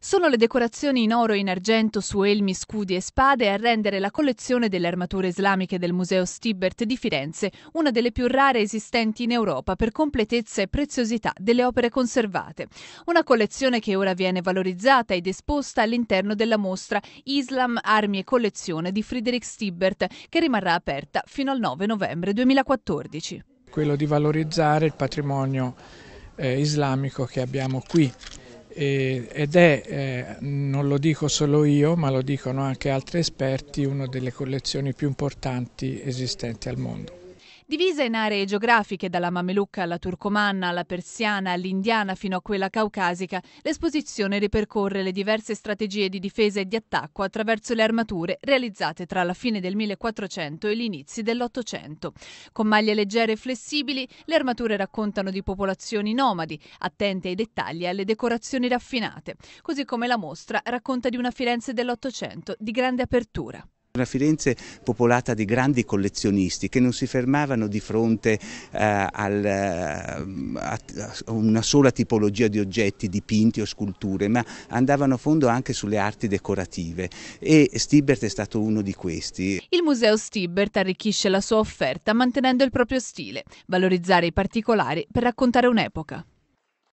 Sono le decorazioni in oro e in argento su elmi, scudi e spade a rendere la collezione delle armature islamiche del Museo Stibbert di Firenze una delle più rare esistenti in Europa per completezza e preziosità delle opere conservate. Una collezione che ora viene valorizzata ed esposta all'interno della mostra Islam, Armi e Collezione di Friedrich Stibbert, che rimarrà aperta fino al 9 novembre 2014. Quello di valorizzare il patrimonio eh, islamico che abbiamo qui e, ed è, eh, non lo dico solo io, ma lo dicono anche altri esperti, una delle collezioni più importanti esistenti al mondo. Divisa in aree geografiche dalla mamelucca alla turcomanna, alla persiana, all'indiana fino a quella caucasica, l'esposizione ripercorre le diverse strategie di difesa e di attacco attraverso le armature realizzate tra la fine del 1400 e gli inizi dell'Ottocento. Con maglie leggere e flessibili, le armature raccontano di popolazioni nomadi, attente ai dettagli e alle decorazioni raffinate, così come la mostra racconta di una Firenze dell'Ottocento di grande apertura. Una Firenze popolata di grandi collezionisti che non si fermavano di fronte eh, al, eh, a, una sola tipologia di oggetti, dipinti o sculture, ma andavano a fondo anche sulle arti decorative e Stibert è stato uno di questi. Il museo Stibert arricchisce la sua offerta mantenendo il proprio stile, valorizzare i particolari per raccontare un'epoca.